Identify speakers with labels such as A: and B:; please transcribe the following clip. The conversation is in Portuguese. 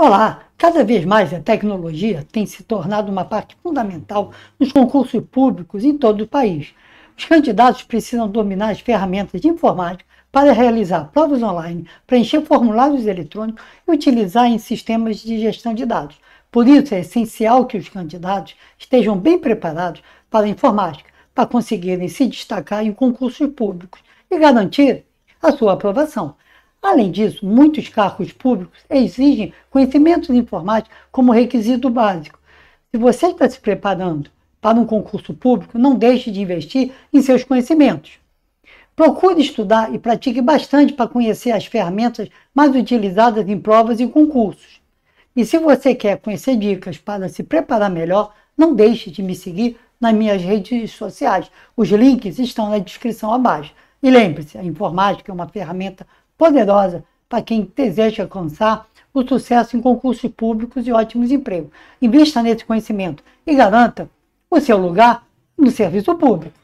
A: Olá! Cada vez mais a tecnologia tem se tornado uma parte fundamental nos concursos públicos em todo o país. Os candidatos precisam dominar as ferramentas de informática para realizar provas online, preencher formulários eletrônicos e utilizar em sistemas de gestão de dados. Por isso, é essencial que os candidatos estejam bem preparados para a informática, para conseguirem se destacar em concursos públicos e garantir a sua aprovação. Além disso, muitos cargos públicos exigem conhecimentos informáticos como requisito básico. Se você está se preparando para um concurso público, não deixe de investir em seus conhecimentos. Procure estudar e pratique bastante para conhecer as ferramentas mais utilizadas em provas e concursos. E se você quer conhecer dicas para se preparar melhor, não deixe de me seguir nas minhas redes sociais. Os links estão na descrição abaixo. E lembre-se, a informática é uma ferramenta poderosa para quem deseja alcançar o sucesso em concursos públicos e ótimos empregos. Invista nesse conhecimento e garanta o seu lugar no serviço público.